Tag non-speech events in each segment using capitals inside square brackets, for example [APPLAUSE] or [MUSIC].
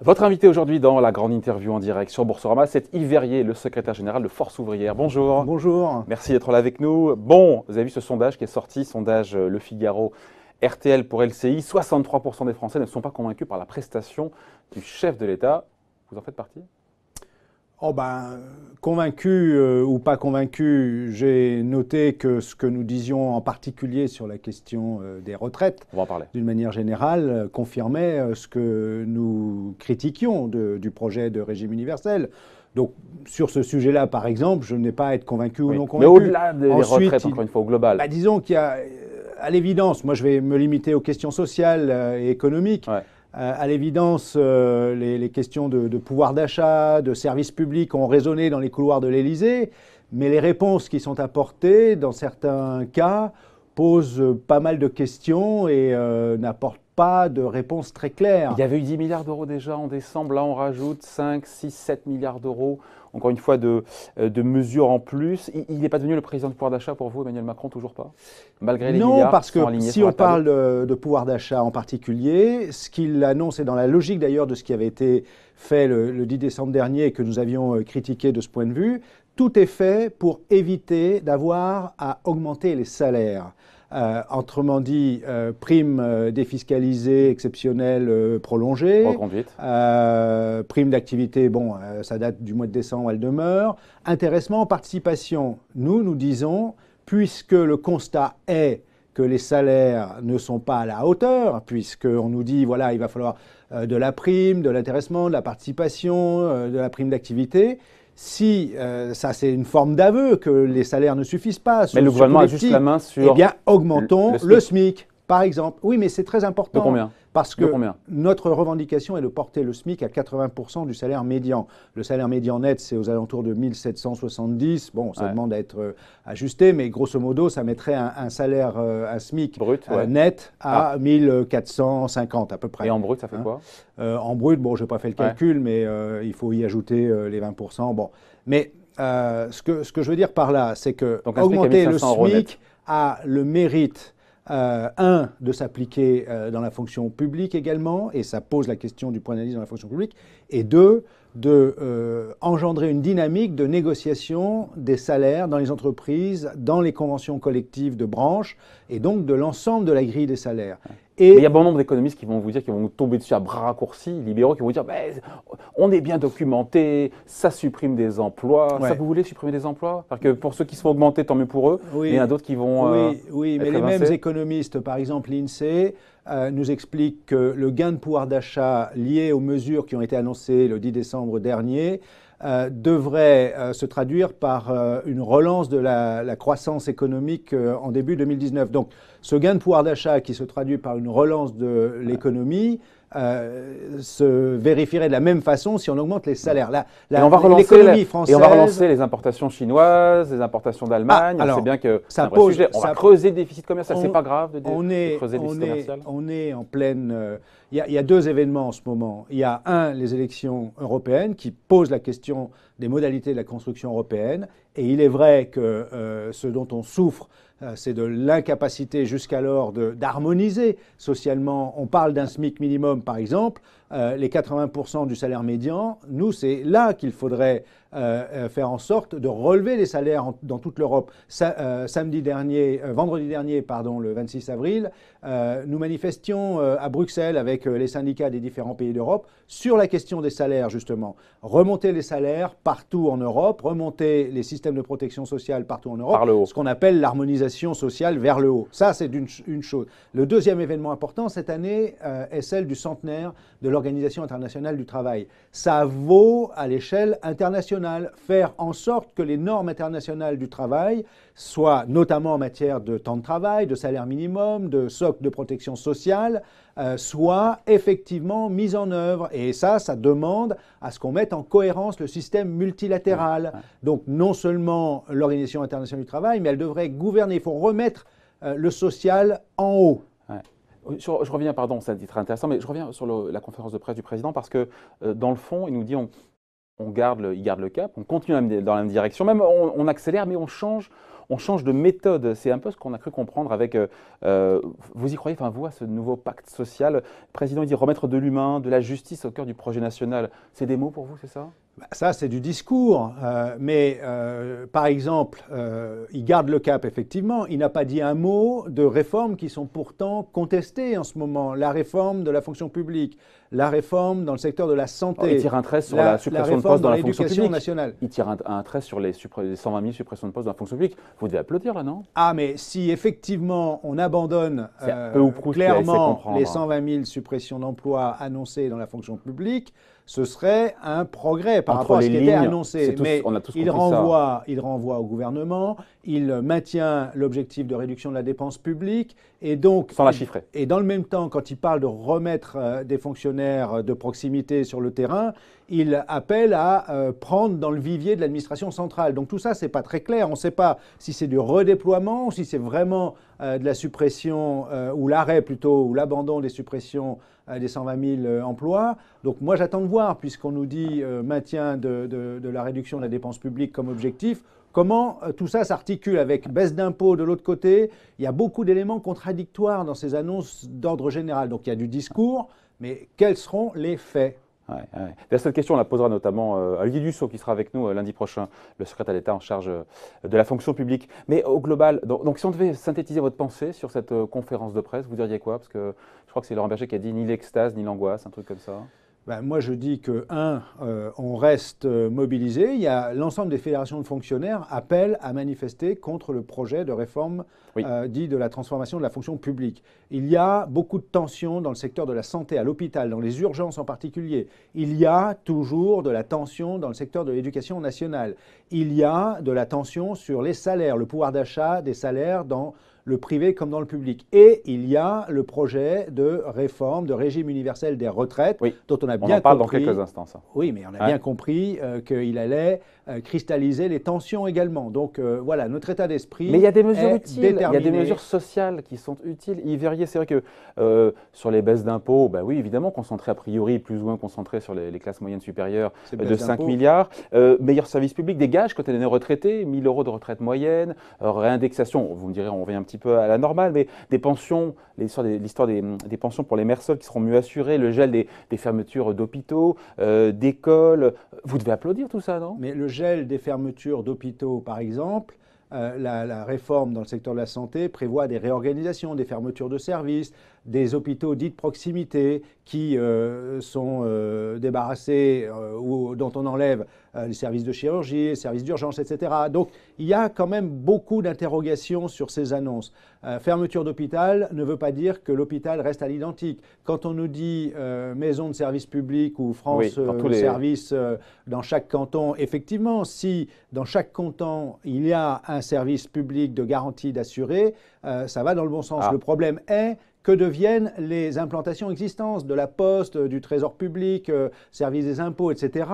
Votre invité aujourd'hui dans la grande interview en direct sur Boursorama, c'est Yves Verrier, le secrétaire général de Force Ouvrière. Bonjour. Bonjour. Merci d'être là avec nous. Bon, vous avez vu ce sondage qui est sorti, sondage euh, Le Figaro RTL pour LCI. 63% des Français ne sont pas convaincus par la prestation du chef de l'État. Vous en faites partie Oh ben, convaincu euh, ou pas convaincu, j'ai noté que ce que nous disions en particulier sur la question euh, des retraites, d'une manière générale, euh, confirmait ce que nous critiquions du projet de régime universel. Donc, sur ce sujet-là, par exemple, je n'ai pas à être convaincu ou non convaincu. Mais au-delà des retraites, encore une fois, au global. Bah, disons qu'il y a, à l'évidence, moi je vais me limiter aux questions sociales et économiques. Euh, à l'évidence, euh, les, questions de, pouvoir d'achat, de services publics ont résonné dans les couloirs de l'Élysée, mais les réponses qui sont apportées, dans certains cas, posent pas mal de questions et euh, n'apportent pas de réponse très claire. Il y avait eu 10 milliards d'euros déjà en décembre, là on rajoute 5, 6, 7 milliards d'euros, encore une fois de, euh, mesures en plus. Il n'est pas devenu le président du pouvoir d'achat pour vous, Emmanuel Macron, toujours pas Malgré les Non, parce que si on parle euh, de, pouvoir d'achat en particulier, ce qu'il annonce est dans la logique d'ailleurs de ce qui avait été fait le, le 10 décembre dernier et que nous avions euh, critiqué de ce point de vue, tout est fait pour éviter d'avoir à augmenter les salaires. Euh, autrement dit, euh, prime euh, défiscalisée exceptionnelle prolongée, prime d'activité, bon, ça date du mois de décembre, elle demeure, intéressement, participation. Nous, nous disons, puisque le constat est que les salaires ne sont pas à la hauteur, puisqu'on nous dit, voilà, il va falloir de la prime, de l'intéressement, de la participation, de la prime d'activité, si euh, ça c'est une forme d'aveu que les salaires ne suffisent pas. Mais le gouvernement juste la main sur. Eh bien, augmentons Le SMIC. Par exemple, oui, mais c'est très important. De combien Parce que combien notre revendication est de porter le SMIC à 80% du salaire médian. Le salaire médian net, c'est aux alentours de 1770. Bon, ça demande à être euh, ajusté, mais grosso modo, ça mettrait un, salaire, euh, un SMIC brut, euh, net à 1450 ah. à peu près. Et en brut, ça fait hein quoi En brut, bon, je n'ai pas fait le calcul, mais il faut y ajouter les 20%. Bon, mais ce que, ce, que, je veux dire par là, c'est que augmenter le SMIC a le mérite 1 euh, un, de s'appliquer euh, dans la fonction publique également, et ça pose la question du point d'analyse dans la fonction publique, et deux, de euh, engendrer une dynamique de négociation des salaires dans les entreprises, dans les conventions collectives de branches et donc de l'ensemble de la grille des salaires. Et il y a bon nombre d'économistes qui vont vous dire, qui vont tomber dessus à bras raccourcis, libéraux, qui vont vous dire, on est bien documenté, ça supprime des emplois. Ça, vous voulez supprimer des emplois Parce que pour ceux qui sont augmentés, tant mieux pour eux. Mais il y en a d'autres qui vont... Oui, euh, oui. mais les mêmes économistes, par exemple l'INSEE, euh, nous explique que le gain de pouvoir d'achat lié aux mesures qui ont été annoncées le 10 décembre dernier euh, devrait euh, se traduire par une relance de la, la croissance économique en début 2019. Donc ce gain de pouvoir d'achat qui se traduit par une relance de l'économie euh, se vérifierait de la même façon si on augmente les salaires. La, on va relancer française... Et on va relancer les importations chinoises, les importations d'Allemagne. Ah, on bien que ça On va creuser le déficit commercial. C'est pas grave de, on est, creuser déficit on est, commercial. On est en pleine euh, il y, a, deux événements en ce moment. Il y a un, les élections européennes qui posent la question des modalités de la construction européenne. Et il est vrai que euh, ce dont on souffre, euh, c'est de l'incapacité jusqu'alors d'harmoniser socialement. On parle d'un SMIC minimum, par exemple, euh, les 80% du salaire médian. Nous, c'est là qu'il faudrait euh, euh, faire en sorte de relever les salaires dans toute l'Europe. Euh, samedi dernier, vendredi dernier, pardon, le 26 avril, nous manifestions à Bruxelles avec les syndicats des différents pays d'Europe sur la question des salaires justement. Remonter les salaires partout en Europe, remonter les systèmes de protection sociale partout en Europe, ce qu'on appelle l'harmonisation sociale vers le haut. Ça, c'est une, chose. Le deuxième événement important cette année est celle du centenaire de l'Organisation internationale du travail. Ça vaut à l'échelle internationale faire en sorte que les normes internationales du travail soient, notamment en matière de temps de travail, de salaire minimum, de socle de protection sociale, euh, soient effectivement mises en œuvre. Et ça, ça demande à ce qu'on mette en cohérence le système multilatéral. Donc non seulement l'Organisation internationale du travail, mais elle devrait gouverner. Il faut remettre euh, le social en haut. Je, reviens, pardon, c'est un titre intéressant, mais je reviens sur la conférence de presse du président parce que, euh, dans le fond, il nous dit on, on garde le, il garde le cap, on continue dans la même direction, même on, accélère, mais on change, on change de méthode. C'est un peu ce qu'on a cru comprendre avec, euh, euh, vous y croyez, enfin vous, à ce nouveau pacte social. Le président il dit remettre de l'humain, de la justice au cœur du projet national. C'est des mots pour vous, c'est ça bah, ça, c'est du discours, euh, mais euh, par exemple, euh, il garde le cap, effectivement. Il n'a pas dit un mot de réformes qui sont pourtant contestées en ce moment. La réforme de la fonction publique, la réforme dans le secteur de la santé. Oh, il tire un trait sur la, suppression de postes dans, l'éducation la Nationale. Il tire un, trait sur les, 120 000 suppressions de postes dans la fonction publique. Vous devez applaudir, là, non Ah, mais si effectivement on abandonne clairement les 120 hein. 000 suppressions d'emplois annoncées dans la fonction publique, ce serait un progrès par rapport à ce qui était annoncé. Mais il, renvoie, il renvoie au gouvernement, il maintient l'objectif de réduction de la dépense publique, et donc... Sans la chiffrer. Et dans le même temps, quand il parle de remettre euh, des fonctionnaires euh, de proximité sur le terrain, il appelle à euh, prendre dans le vivier de l'administration centrale. Donc tout ça, n'est pas très clair. On ne sait pas si c'est du redéploiement, si c'est vraiment euh, de la suppression euh, ou l'arrêt plutôt ou l'abandon des suppressions des 120 000 emplois. Donc moi, j'attends de voir puisqu'on nous dit maintien de, de la réduction de la dépense publique comme objectif. Comment tout ça s'articule avec baisse d'impôts de l'autre côté Il y a beaucoup d'éléments contradictoires dans ces annonces d'ordre général. Donc il y a du discours, mais quels seront les faits la seule cette question, on la posera notamment à euh, Olivier Dussault, qui sera avec nous euh, lundi prochain, le secrétaire d'État en charge euh, de la fonction publique. Mais au global, donc, si on devait synthétiser votre pensée sur cette conférence de presse, vous diriez quoi Parce que je crois que c'est Laurent Berger qui a dit ni l'extase, ni l'angoisse, un truc comme ça. Ben, moi je dis que, un, euh, on reste euh, mobilisé. l'ensemble des fédérations de fonctionnaires appellent à manifester contre le projet de réforme euh, dit de la transformation de la fonction publique. Il y a beaucoup de tensions dans le secteur de la santé, à l'hôpital, dans les urgences en particulier. Il y a toujours de la tension dans le secteur de l'éducation nationale. Il y a de la tension sur les salaires, le pouvoir d'achat des salaires dans le privé comme dans le public. Et il y a le projet de réforme, de régime universel des retraites, dont on a bien compris... on en parle dans quelques instants. Ça. Oui, mais on a bien compris que euh, qu'il allait euh, cristalliser les tensions également. Donc euh, voilà, notre état d'esprit. Mais il y a des mesures utiles, il y a des mesures sociales qui sont utiles. Il verriez c'est vrai que sur les baisses d'impôts, bah oui, évidemment, concentré a priori, plus ou moins concentré sur les, classes moyennes supérieures de 5 milliards. meilleur service public, des gages quand on est retraité, 1000 euros de retraite moyenne, réindexation, vous me direz, on revient un petit peu à la normale, mais des pensions, l'histoire des, pensions pour les mères qui seront mieux assurées, le gel des, fermetures d'hôpitaux, euh, d'écoles. Euh, vous devez applaudir tout ça, non Mais le gel des fermetures d'hôpitaux, par exemple, euh, la, réforme dans le secteur de la santé prévoit des réorganisations, des fermetures de services, des hôpitaux dits de proximité qui euh, sont euh, débarrassés euh, ou dont on enlève les services de chirurgie, les services d'urgence, etc. Donc il y a quand même beaucoup d'interrogations sur ces annonces. fermeture d'hôpital ne veut pas dire que l'hôpital reste à l'identique. Quand on nous dit maison de service public ou France oui, service dans chaque canton, effectivement, si dans chaque canton il y a un service public de garantie d'assuré, ça va dans le bon sens. Ah. Le problème est que deviennent les implantations existantes de la Poste, du Trésor public, euh, Service des impôts, etc.,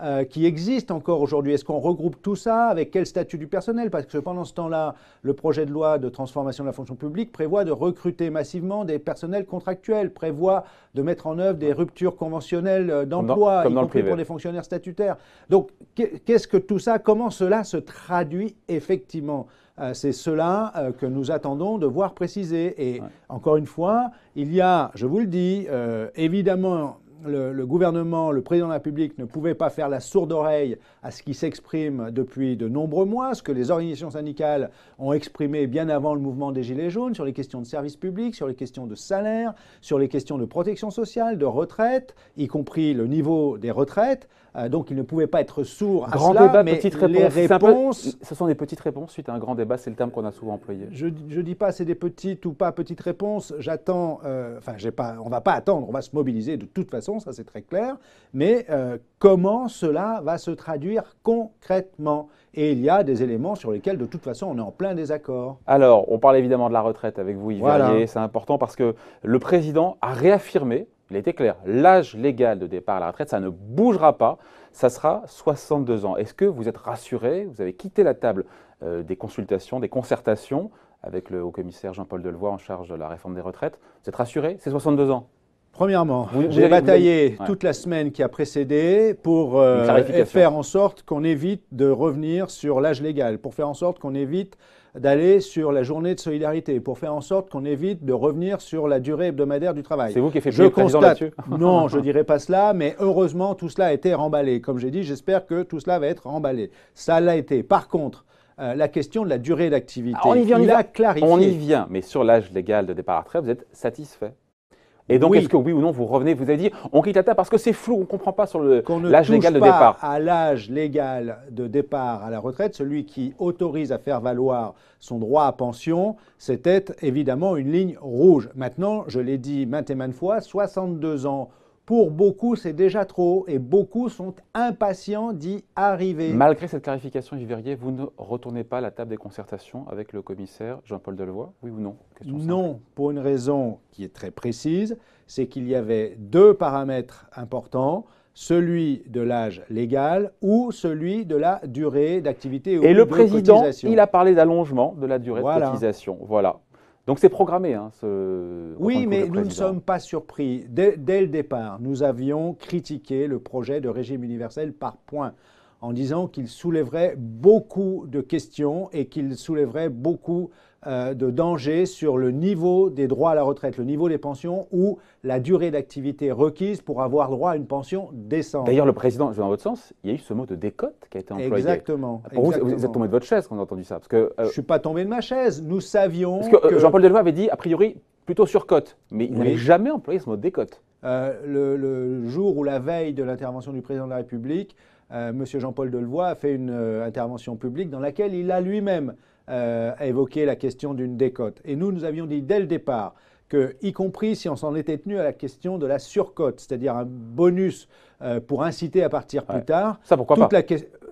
euh, qui existent encore aujourd'hui Est-ce qu'on regroupe tout ça Avec quel statut du personnel Parce que pendant ce temps-là, le projet de loi de transformation de la fonction publique prévoit de recruter massivement des personnels contractuels, prévoit de mettre en œuvre des ruptures conventionnelles euh, d'emploi, y compris pour des fonctionnaires statutaires. Donc, qu'est-ce que tout ça Comment cela se traduit effectivement euh, c'est cela euh, que nous attendons de voir précisé. Et encore une fois, il y a, je vous le dis, euh, évidemment, le, gouvernement, le président de la République ne pouvait pas faire la sourde oreille à ce qui s'exprime depuis de nombreux mois, ce que les organisations syndicales ont exprimé bien avant le mouvement des Gilets jaunes sur les questions de services publics, sur les questions de salaires, sur les questions de protection sociale, de retraite, y compris le niveau des retraites. Euh, donc il ne pouvait pas être sourd à cela, débat, mais réponses... ce sont des petites réponses suite à un grand débat, c'est le terme qu'on a souvent employé. Je ne dis pas c'est des petites ou pas petites réponses, j'attends, euh, enfin on ne va pas attendre, on va se mobiliser de toute façon, ça c'est très clair, mais euh, comment cela va se traduire concrètement et il y a des éléments sur lesquels, de toute façon, on est en plein désaccord. Alors, on parle évidemment de la retraite avec vous, Yves C'est important parce que le président a réaffirmé il était clair, l'âge légal de départ à la retraite, ça ne bougera pas, ça sera 62 ans. Est-ce que vous êtes rassuré Vous avez quitté la table euh, des consultations, des concertations avec le haut-commissaire Jean-Paul Delevoye en charge de la réforme des retraites. Vous êtes rassuré C'est 62 ans Premièrement, j'ai bataillé toute la semaine qui a précédé pour euh, faire en sorte qu'on évite de revenir sur l'âge légal, pour faire en sorte qu'on évite d'aller sur la journée de solidarité pour faire en sorte qu'on évite de revenir sur la durée hebdomadaire du travail. C'est vous qui avez fait je dessus [LAUGHS] Non, je ne dirais pas cela, mais heureusement tout cela a été remballé. Comme j'ai dit, j'espère que tout cela va être remballé. Ça l'a été. Par contre, euh, la question de la durée d'activité. Ah, on Il clarifié. on y vient, mais sur l'âge légal de départ à retraite, vous êtes satisfait et donc, est-ce que oui ou non, vous revenez, vous avez dit, on quitte la table parce que c'est flou, on ne comprend pas sur l'âge légal de départ. À l'âge légal de départ à la retraite, celui qui autorise à faire valoir son droit à pension, c'était évidemment une ligne rouge. Maintenant, je l'ai dit maintes et maintes fois, 62 ans pour beaucoup, c'est déjà trop et beaucoup sont impatients d'y arriver. Malgré cette clarification, Yves Verrier, vous ne retournez pas à la table des concertations avec le commissaire Jean-Paul Delevoye, oui ou non Non, pour une raison qui est très précise, c'est qu'il y avait deux paramètres importants celui de l'âge légal ou celui de la durée d'activité. Et le président, il a parlé d'allongement de la durée de cotisation. Voilà. Donc c'est programmé, hein, ce. Oui, mais nous ne sommes pas surpris. Dès, dès, le départ, nous avions critiqué le projet de régime universel par points, en disant qu'il soulèverait beaucoup de questions et qu'il soulèverait beaucoup euh, de danger sur le niveau des droits à la retraite, le niveau des pensions ou la durée d'activité requise pour avoir droit à une pension décente. D'ailleurs, le président, je vais dans votre sens, il y a eu ce mot de décote qui a été employé. Exactement. Vous, êtes tombé de votre chaise quand on a entendu ça. Parce que, euh, je ne suis pas tombé de ma chaise. Nous savions. Parce que, euh, Jean-Paul Delevoye avait dit, a priori, plutôt surcote, mais il n'avait jamais employé ce mot de décote. le, jour ou la veille de l'intervention du président de la République, Monsieur M. Jean-Paul Delevoye a fait une intervention publique dans laquelle il a lui-même euh, a évoqué la question d'une décote. Et nous, nous avions dit dès le départ que, y compris si on s'en était tenu à la question de la surcote, c'est-à-dire un bonus euh, pour inciter à partir plus tard. Ça, pourquoi pas la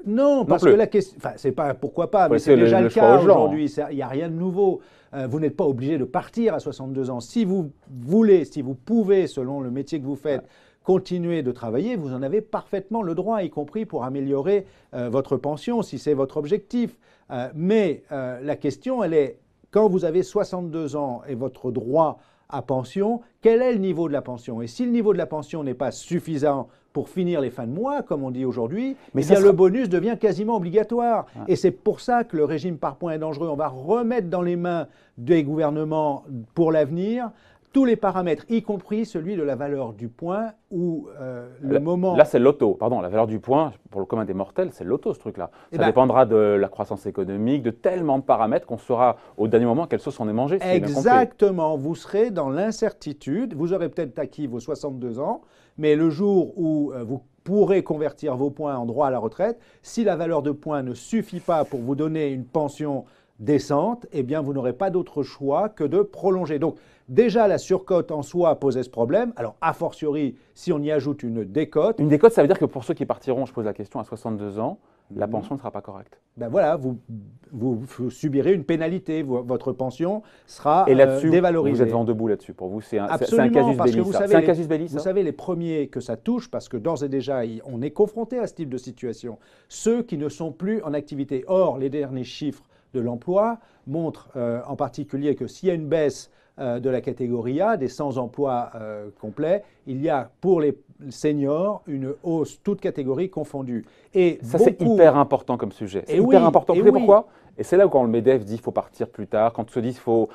non, parce que la question. Enfin, c'est pas pourquoi pas, mais c'est déjà le, cas aujourd'hui. Il n'y a rien de nouveau. Euh, vous n'êtes pas obligé de partir à 62 ans. Si vous voulez, si vous pouvez, selon le métier que vous faites, continuer de travailler, vous en avez parfaitement le droit, y compris pour améliorer votre pension, si c'est votre objectif. Euh, mais euh, la question, elle est, quand vous avez 62 ans et votre droit à pension, quel est le niveau de la pension Et si le niveau de la pension n'est pas suffisant pour finir les fins de mois, comme on dit aujourd'hui, eh le bonus devient quasiment obligatoire. Ah. Et c'est pour ça que le régime par points est dangereux. On va remettre dans les mains des gouvernements pour l'avenir tous les paramètres, y compris celui de la valeur du point ou euh, le moment. Là, c'est l'auto. Pardon, la valeur du point, pour le commun des mortels, c'est l'auto, ce truc-là. Eh Ça ben- dépendra de la croissance économique, de tellement de paramètres qu'on saura au dernier moment quelle sauce on est mangé. exactement. Vous serez dans l'incertitude. Vous aurez peut-être acquis vos 62 ans, mais le jour où euh, vous pourrez convertir vos points en droit à la retraite, si la valeur de points ne suffit pas pour vous donner une pension descente, eh bien vous n'aurez pas d'autre choix que de prolonger. Donc déjà la surcote en soi posait ce problème. Alors a fortiori si on y ajoute une décote. Une décote, ça veut dire que pour ceux qui partiront, je pose la question, à 62 ans, la mhm. pension ne sera pas correcte. Ben voilà, vous, vous, subirez une pénalité, votre pension sera Et là dessus euh, Vous êtes debout là-dessus. Pour vous, c'est un, casus belli. savez, un casus belli, Vous savez, les premiers que ça touche, parce que d'ores et déjà, on est confronté à ce type de situation, ceux qui ne sont plus en activité. Or, les derniers chiffres de l'emploi montre euh, en particulier que s'il y a une baisse euh, de la catégorie A, des sans-emploi euh, complets, il y a pour les seniors une hausse, toute catégorie confondue. Et Ça, c'est hyper important comme sujet. C'est hyper important. pourquoi et c'est là où quand le MEDEF dit qu'il faut partir plus tard, quand on se dit qu'il faut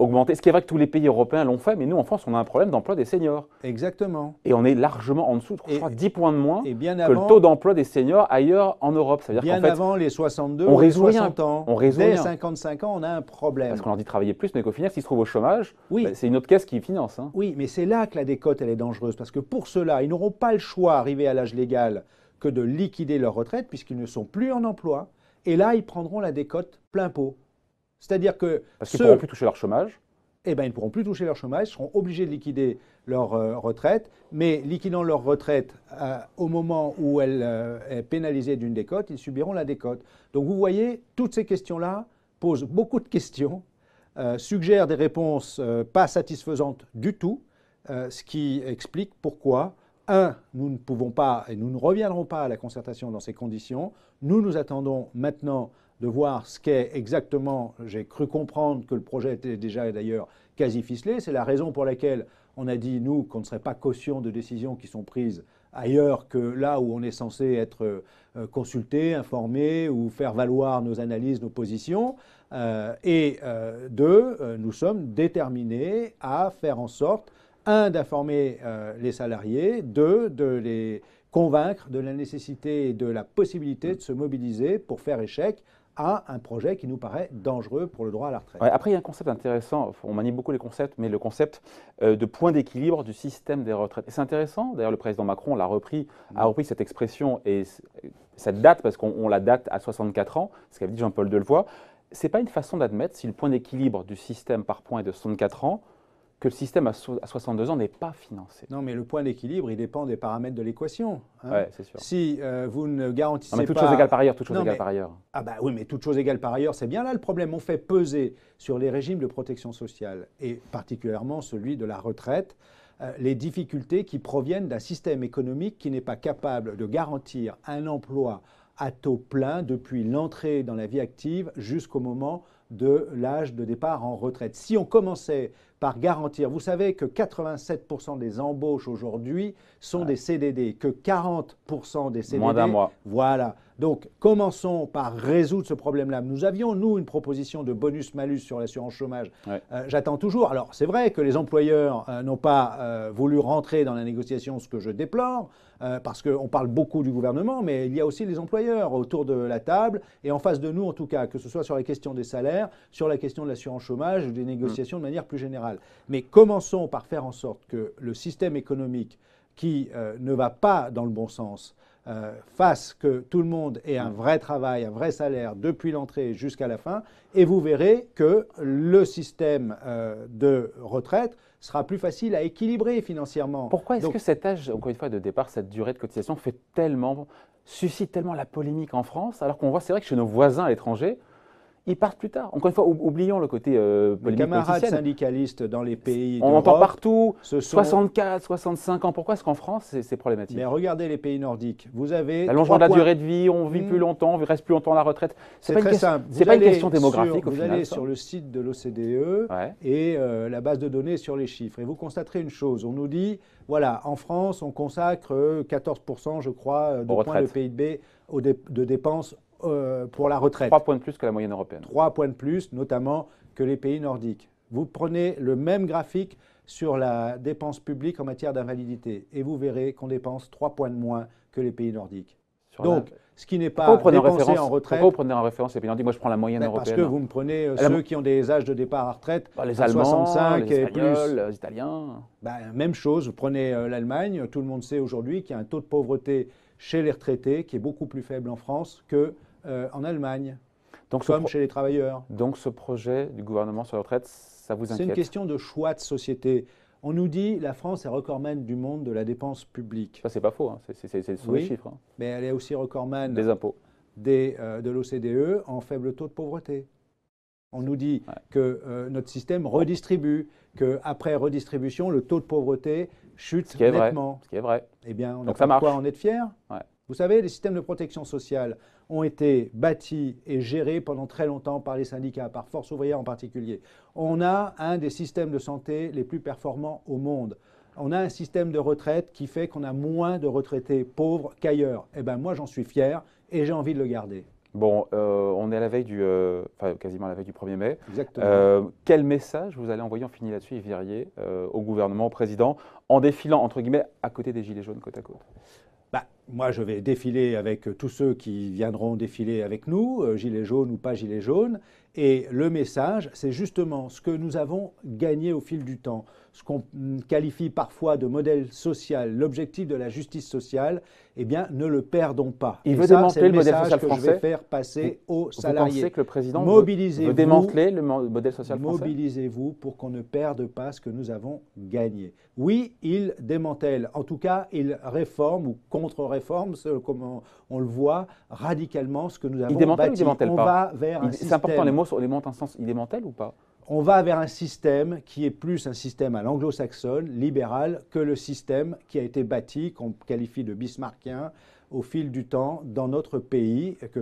augmenter. Ce qui est vrai que tous les pays européens l'ont fait, mais nous, en France, on a un problème d'emploi des seniors. Exactement. Et on est largement en dessous, je crois, 10 points de moins que le taux d'emploi des seniors ailleurs en Europe. Ça veut bien dire avant les 62 on les 60 ans. On Dès 55 ans, on a un problème. Parce qu'on leur dit travailler plus, mais qu'au final, s'ils se trouvent au chômage, bah, c'est une autre caisse qui finance. Hein. Oui, mais c'est là que la décote, elle est dangereuse, parce que pour cela, ils n'auront pas le choix, arrivé à l'âge légal, que de liquider leur retraite, puisqu'ils ne sont plus en emploi. Et là, ils prendront la décote plein pot. C'est-à-dire que. Parce qu'ils ne pourront plus toucher leur chômage. Eh bien, ils ne pourront plus toucher leur chômage, seront obligés de liquider leur euh, retraite, mais liquidant leur retraite euh, au moment où elle euh, est pénalisée d'une décote, ils subiront la décote. Donc vous voyez, toutes ces questions-là posent beaucoup de questions, suggèrent des réponses pas satisfaisantes du tout, ce qui explique pourquoi, un, nous ne pouvons pas et nous ne reviendrons pas à la concertation dans ces conditions, nous nous attendons maintenant de voir ce qu'est exactement, j'ai cru comprendre que le projet était déjà d'ailleurs quasi ficelé, c'est la raison pour laquelle on a dit, nous, qu'on ne serait pas caution de décisions qui sont prises ailleurs que là où on est censé être euh, consulté, informé ou faire valoir nos analyses, nos positions. Euh, et euh, deux, nous sommes déterminés à faire en sorte, un, d'informer les salariés, deux, de les convaincre de la nécessité et de la possibilité de se mobiliser pour faire échec à un projet qui nous paraît dangereux pour le droit à la retraite. après, il y a un concept intéressant, on manie beaucoup les concepts, mais le concept euh, de point d'équilibre du système des retraites. C'est intéressant, d'ailleurs le président Macron l'a repris, mmh. a repris cette expression et cette date, parce qu'on la date à 64 ans, ce qu'avait dit Jean-Paul Delevoye. Ce n'est pas une façon d'admettre si le point d'équilibre du système par point est de 64 ans, que le système à, 62 ans n'est pas financé. Non, mais le point d'équilibre, il dépend des paramètres de l'équation. Hein. c'est sûr. Si euh, vous ne garantissez non, mais toutes pas... choses égales par ailleurs, toute chose égale par ailleurs. Ah bah oui, mais toute chose égale par ailleurs, c'est bien là le problème. On fait peser sur les régimes de protection sociale, et particulièrement celui de la retraite, euh, les difficultés qui proviennent d'un système économique qui n'est pas capable de garantir un emploi à taux plein depuis l'entrée dans la vie active jusqu'au moment de l'âge de départ en retraite. Si on commençait par garantir. Vous savez que 87% des embauches aujourd'hui sont des CDD, que 40% des CDD. Moins d'un mois. Voilà. Donc, commençons par résoudre ce problème-là. Nous avions, nous, une proposition de bonus-malus sur l'assurance chômage. Euh, j'attends toujours. Alors, c'est vrai que les employeurs euh, n'ont pas euh, voulu rentrer dans la négociation, ce que je déplore, parce qu'on parle beaucoup du gouvernement, mais il y a aussi les employeurs autour de la table et en face de nous, en tout cas, que ce soit sur la question des salaires, sur la question de l'assurance chômage ou des mm. négociations de manière plus générale. Mais commençons par faire en sorte que le système économique qui ne va pas dans le bon sens, euh, fasse que tout le monde ait un mm. vrai travail, un vrai salaire depuis l'entrée jusqu'à la fin, et vous verrez que le système euh, de retraite sera plus facile à équilibrer financièrement. Pourquoi est-ce que cet âge, encore une fois, de départ, cette durée de cotisation fait tellement, suscite tellement la polémique en France, alors qu'on voit, c'est vrai que chez nos voisins à l'étranger, ils partent plus tard. Encore une fois, oublions le côté euh, Les camarades syndicalistes dans les pays On entend partout, 64, 65 ans. Pourquoi est-ce qu'en France, c'est problématique Mais regardez les pays nordiques. Vous avez... L'allongement de la durée de vie, on vit plus hmm. longtemps, on reste plus longtemps à la retraite. C'est très simple. C'est pas une question démographique, sur, Vous allez sur le site de l'OCDE et euh, la base de données sur les chiffres. Et vous constaterez une chose. On nous dit, voilà, en France, on consacre 14%, euh, je crois, de points de PIB de dépenses euh, pour la retraite. Trois points de plus que la moyenne européenne. Trois points de plus, notamment que les pays nordiques. Vous prenez le même graphique sur la dépense publique en matière d'invalidité et vous verrez qu'on dépense trois points de moins que les pays nordiques. Donc, ce qui n'est pas dépensé en, retraite. vous prenez en référence les pays nordiques Moi, je prends la moyenne ben, européenne. Parce que vous me hein. prenez euh, ceux qui ont des âges de départ à retraite bah, les Allemands, 65 les et plus. Les Italiens. Ben, même chose, vous prenez euh, l'Allemagne. Tout le monde sait aujourd'hui qu'il y a un taux de pauvreté chez les retraités qui est beaucoup plus faible en France que euh, en Allemagne, donc comme chez les travailleurs. Donc ce projet du gouvernement sur la retraite, ça vous inquiète C'est une question de choix de société. On nous dit la France est recordman du monde de la dépense publique. Ça, c'est pas faux, hein. c'est ce sont les chiffres. Hein. Mais elle est aussi recordman des impôts. Des, euh, de l'OCDE en faible taux de pauvreté. On nous dit que euh, notre système redistribue, qu'après redistribution, le taux de pauvreté chute nettement. Ce qui est vrai. Eh bien, on Donc a ça marche. quoi en être fier vous savez, les systèmes de protection sociale ont été bâtis et gérés pendant très longtemps par les syndicats, par Force ouvrière en particulier. On a un des systèmes de santé les plus performants au monde. On a un système de retraite qui fait qu'on a moins de retraités pauvres qu'ailleurs. Eh bien, moi, j'en suis fier et j'ai envie de le garder. Bon, euh, on est à la veille du, euh, enfin quasiment à la veille du 1er mai. Exactement. Euh, quel message vous allez envoyer, en fini là-dessus, Yves au gouvernement, au président, en défilant, entre guillemets, à côté des Gilets jaunes, côte à côte bah, moi, je vais défiler avec tous ceux qui viendront défiler avec nous, euh, gilets jaunes ou pas gilets jaunes, et le message, c'est justement ce que nous avons gagné au fil du temps, ce qu'on qualifie parfois de modèle social, l'objectif de la justice sociale, eh bien, ne le perdons pas. Il veut démanteler le, modèle social que français. Je vais faire passer aux salariés. Vous pensez que le président veut, démanteler le modèle social français Mobilisez-vous pour qu'on ne perde pas ce que nous avons gagné. Oui, il démantèle. En tout cas, il réforme ou contre-réforme, comme on, le voit, radicalement ce que nous avons il démantèle Ou il démantèle pas. va vers on les un sens ou pas on va vers un système qui est plus un système à l'anglo-saxonne, libéral, que le système qui a été bâti, qu'on qualifie de bismarckien, au fil du temps dans notre pays, que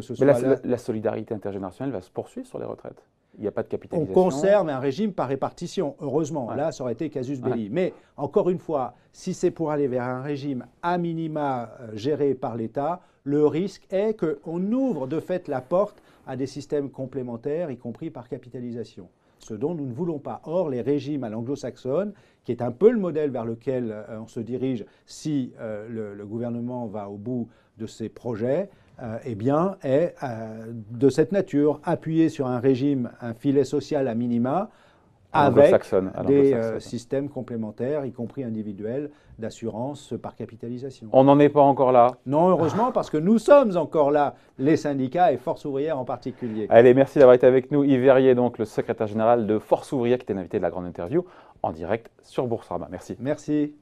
la, solidarité intergénérationnelle va se poursuivre sur les retraites. Il n'y a pas de capitalisation. On conserve un régime par répartition, heureusement. Là, ça aurait été casus belli. Mais encore une fois, si c'est pour aller vers un régime à minima euh, géré par l'État, le risque est qu'on ouvre de fait la porte à des systèmes complémentaires, y compris par capitalisation ce dont nous ne voulons pas. Or, les régimes à l'anglo-saxonne, qui est un peu le modèle vers lequel euh, on se dirige si euh, le, gouvernement va au bout de ses projets, euh, eh bien, est de cette nature, appuyé sur un régime, un filet social à minima, avec des euh, systèmes complémentaires, y compris individuels, d'assurance par capitalisation. On n'en est pas encore là Non, heureusement, parce que nous sommes encore là, les syndicats et Force ouvrière en particulier. Allez, merci d'avoir été avec nous. Yves Verrier, donc le secrétaire général de Force ouvrière, qui était l'invité de la grande interview en direct sur Boursorama. Merci. Merci.